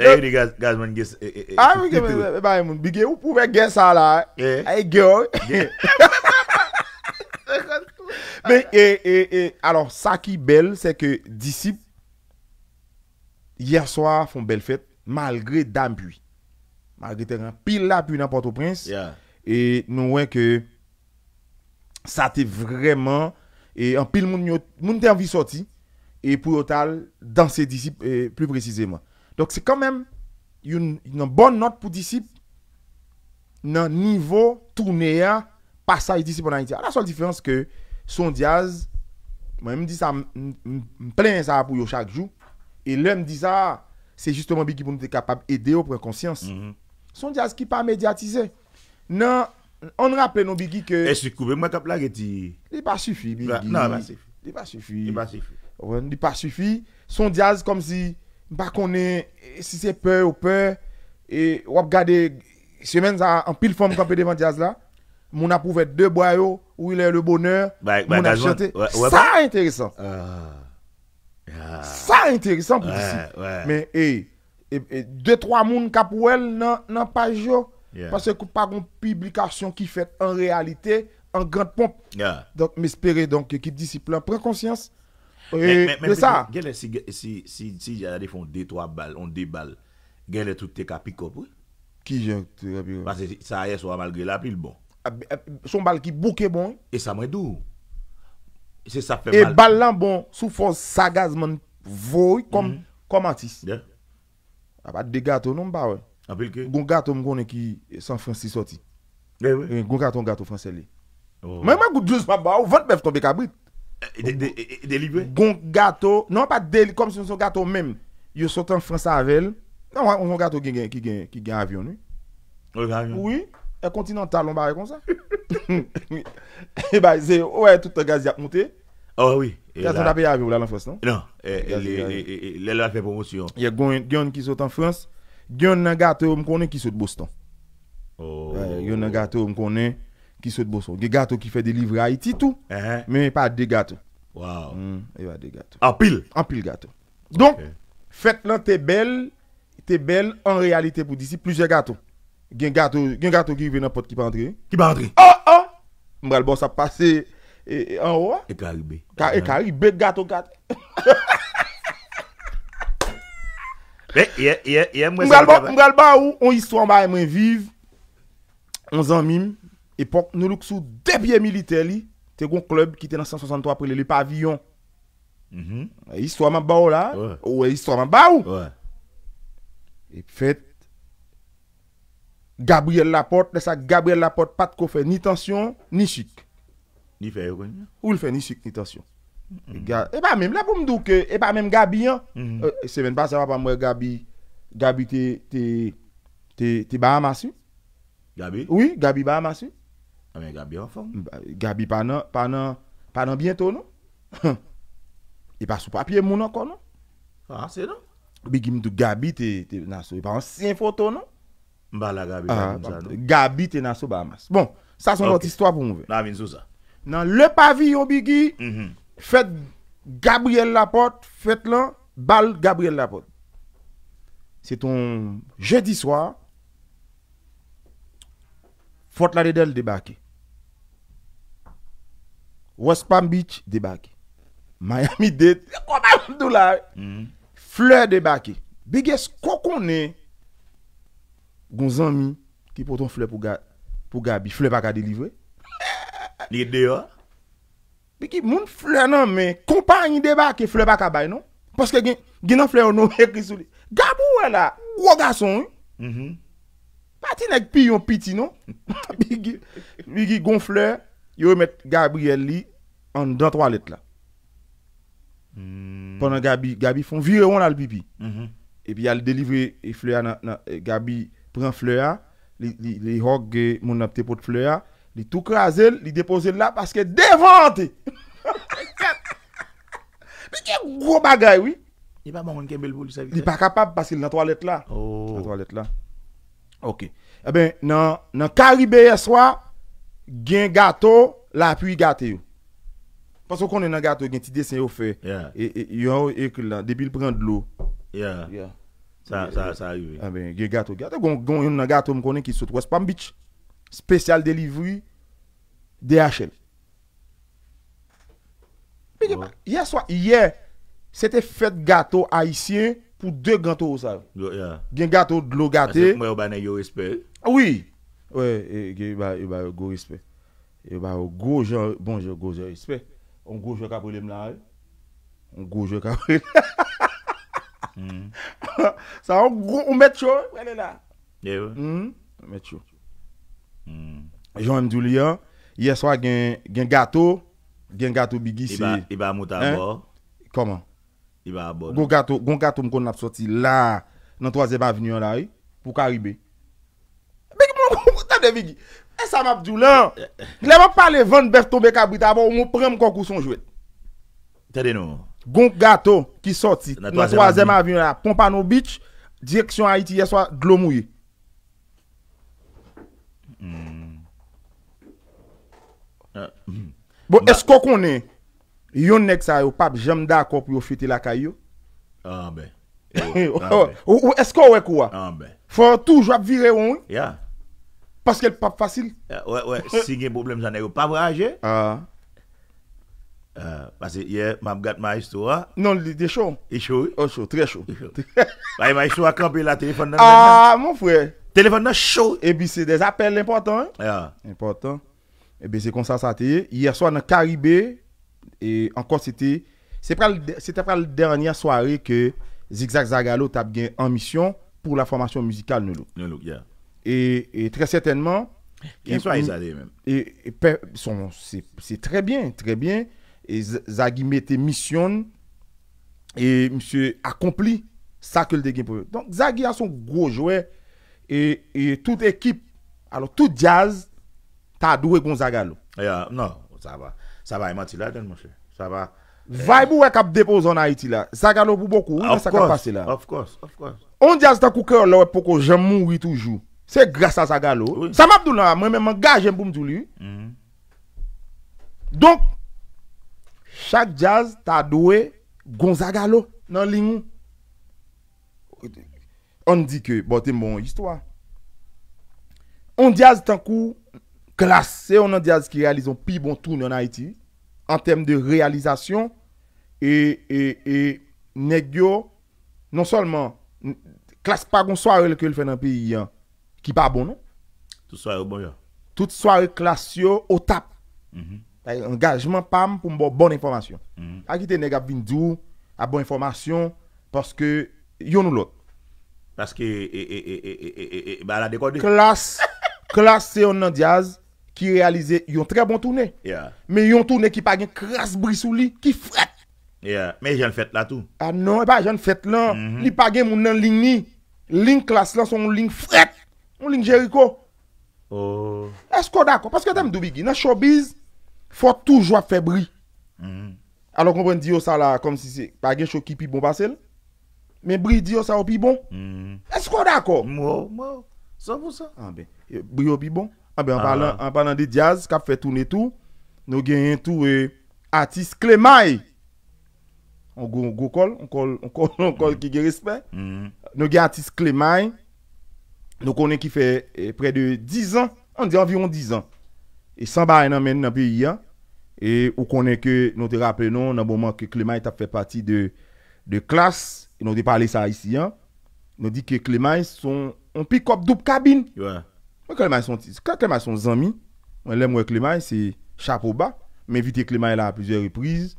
Lè yè yè, gazman gen sa. A, mi gen sa. Ba, moun, bi gen, ou pou mè gen sa la. A, gen. Men, e, e, e, alò, sa ki bel, se ke disip, yè soa foun bel fèt, malgré dame bui. Malgré tenran. Pil la, pi n'apote ou prince. Ya. E, nou wè ke, sa te vremen, e, an pil moun yot, moun te anvi soti, e, pou yot al, dans se disip, e, eh, pli precizè mwen. Donk se kanmen, yon bon not pou disip nan nivou tourneya pa sa yon disip pou nan iti. A la sol difrense ke son diaz mwen m di sa m plen sa apou yo chak jou e lè m di sa se justeman bi ki pou nou te kapab ede yo pou yon konsyans. Mm-hmm. Son diaz ki pa mediatize. Nan, an raple nou bi ki ke E eh, se koube mwen tap la ge ti Di pa sufi bi ki non, Di pa sufi Di pa sufi Son diaz kom si si c'est peur ou peur, et on regarde, semaine en pile forme campé devant Diaz là, mon a prouvé deux boyaux, où il est le bonheur, on a chanté. ça intéressant. Ah. intéressant pour Mais, et, deux, trois moun kap ou nan, page parce que pas une publication qui fait en réalité en grande pompe. Donc, m'espérer donc, équipe discipline prend conscience. Men, men, men, men, men, men, sen genne si genne si si si si jan defo an dey 3 bal, an dey bal, genne troupe teka pi kop ouy? Ki gen teka pi kop? Mas se sa aye sou apal ge l'apil bon. Ah, ah, son bal ki bouke bon? E sa mwen dou. Se sa pe bal. E bal lan bon sou fòs sagazman voy komatis. De? A pat de gato non ba ouy. A pe lke? Goun gato moun genne ki san fransi soti. E eh we? Eh, goun gato moun gato franseli. Mwen oh. man goun djous pa ba ou, vèn mef tombe kabrit. Deliver? Gon gato, nan pa deli, kom se yon son gato men, yon sotan Fransavel, nan wè yon son gato gen avyon. Ou yon avyon? Ou yon, yon kontinantal, yon barè kon sa. E bè, zè, ou wè yon toutan gaz yap moutè. Ou wè yon? Gato nan apè avyon wè lan Fransavel. Nan, lè lè la fè promosyon. Yon yon ki sotan Fransavel, yon nan gato mkone ki sot Boston. Ou wè yon nan gato mkone... qui Il eh. de Des gâteaux qui fait des livres à Haïti, tout. Mais pas des gâteaux. Wow. il hmm, y e a des gâteaux. En pile. En pile gâteaux. Donc, faites-le, t'es belle. T'es belle en réalité pour d'ici plusieurs gâteaux. Il y a gâteau, un gâteau qui vient n'importe qui pas entrer. Qui va entrer? Oh, oh! le boss ça passer en haut. Et caribé. Et caribé, gâteau, gâteau. y a... m'bral bon, on histoire, y vivre. On s'en mime. Et époque nous sommes sous deux pieds militaires li te un club qui était dans 163 pour le pavillon L'histoire mhm. histoire m'a là ouais. l'histoire histoire m'a et fait Gabriel Laporte ça Gabriel Laporte pas de ko fait ni tension ni chic ni fait ou il fait ni chic ni tension mhm. et pas même là pour me dire que et pas même Gabi c'est même pas ça pas moi Gabi Gabi t'es t'es t'es Bahamas Gabi oui Gabi Bahamas Gaby panan panan bientou nou e pa sou papye moun an kon nou a se nou bi gimi tou Gaby te naso e pa ansyen fotou nou Gaby te naso ba mas bon sa son lot istwa pou mwen nan le pavillon bi gimi mm-hmm. fèt Gabriel Lapote fèt lan bal Gabriel Lapote se ton je di swa fot la redel debake West Palm Beach debake. Miami Dade. Mm. Fleur debake. Bege sko konen gon zanmi ki poton fleur pou gabi. Fleur baka delive. De deyo? Bege moun fleur nan men. Kompanyi debake fleur baka bay non. Poske genan fleur nan men krisou li. Gabou we la. Ou ga son yon. Pati nek pi yon piti non. Bege gon fleur Yo met Gabriel li An dan toalet la hmm. Pwè nan Gabi Gabi fon virè wè nan l'bibi E pi al delivre Gabi pren flea Li hog moun ap te pot flea Li touk razel Li depose bon, la Paske devante Bi kè gwo bagay wè Li pa kapab Paske nan toalet la Ok E ben nan Karibe yaswa gen gato la apu yi gate yo. Pas wè konen nan gato gen ti dese yo fè. Ya. E yon yon ek la, debil pren dlo. Ya. Ya. Sa, sa, sa yon. A men, gen gato. Gato yon nan gato mwen konen ki sot wè. Spam bich. Special delivery. DHL. Mè oh. gen man, yè swa, yè. Sète fèt gato haisyen pou dè gato yo sa. Ya. Gen gato dlo gate. Mwen yon banen yo espè. Ouye. We, e ba, e ba go respect. E ba go je, bon je, go je respect. On go je kaprile mla. On go je kaprile. Sa, on go, on met chou, mwen ena. Ye ou? Mwen met chou. Jouni Doulian, yè swa gen gato, gen gato bigisi. Iba mota bo. Koman? Iba bo. Gon gato mkon ap soti la nan Troaseeba avinyon la yi pou karibe. E Sam Abdoulan, glèman pale 20 bèf tobe kabwita abo ou moun pre mkonkouson jwè. Tèdè nou? Gounk gato ki soti nan 3èm avyon la, Pompano Beach, direksyon Haiti yè swa glomou yè. Hmm. Bo hmm. esko konè, yon nèk sa yo pap jèm da kòp yò fètè lakay yo? An bè, an bè. Ou esko wèk wò? Fò an tou jwap vire yon? Parce qu'elle pas facile. Euh, ouais, ouais. si il y a un problème, j'en ai pas voyagé. Ah. Euh, parce que hier, je ma histoire. Non, il est chaud. Il est chaud. Oh, chaud, très chaud. Bah, ma chaud a campé la téléphone. Ah, mon frère. Téléphone chaud. Et puis c'est des appels importants. Hein? Ah. Important. Et bien c'est comme ça ça a été. Hier soir dans le Caribé, et encore c'était c'était pas la dernière soirée que Zigzag Zagalo t'a en mission pour la formation musicale Nulou. Nulou, yeah. Et, très certainement... c'est très bien, très bien. Et met mette mission et monsieur accompli ça que le pour Donc Zagui a son gros joueur et, toute équipe, alors tout jazz, t'as doué Zagalo. Yeah, eh, non, ça va. Ça va, il m'a là, mon cher. Ça va. Vibe ou cap dépose en Haïti là. Zagalo pour beaucoup, ça va passer là. Of course, of course. On jazz ta coucou là, pourquoi j'aime mourir toujours. Se grasa zaga lo. Samabdou la, mwen non, men man gajen pou mtou li. Mm-hmm. Donk, chak jaz ta dowe gon zaga lo nan lingou. On di ke, bote mbon jistwa. On jaz tan kou, klas se on an jaz ki realizon pi bon tou nan Haiti, an tem de realizasyon e negyo non solman, klas pa gon soare le ke l fè nan pi yon, Ki pa abon nou? Tout soare bon yo. Tout soare klas yo o tap. Mhm. Engajman pam pou mbou bon informasyon. Mhm. Akite neg ap vindou, a bon informasyon, paske yon nou lot. Paske baladekode. Klas se yon nan diaz, ki realize yon tre bon tourne. Men yon tourne ki pa gen klas brisouli ki fret. Men yon fèt la tout. Ah non, yon fèt la. Li pa gen moun nan ling ni. Ling klas lan son ling fret. On lingjeriko. Oh. Esko dako? Paske teme do bigi. Nan shobiz, fote toujwa febri. Hmm. Alo kompren diyo sa la, kom si se, pa gen shoki pi bon basel. Men bri diyo sa wopi bon. Hmm. Esko dako? Mwaw, mwaw. So mwaw sa. An be, bri wopi bon. An be, an pa nan de jazz, kap fe toune tou, nou gen yon tou e, euh, artiste klemay. On go, on go kol, on kol, on kol ki gen respekt. Hmm. Nou gen artiste klemay. Hmm. Nou konen ki fe eh, pre de 10 an, an di anviron 10 an, e san ba re nan men nan pe yi an, e ou konen ke nou te rappe non nan bonman ke klemay tap fe pati de klas, nou te pale sa yisi an, nou di ke klemay son, an pi kop dup kabin, wè klemay son tis, kak klemay son zami, wè lem wè klemay se chapo ba, men vitye klemay la apizye reprize,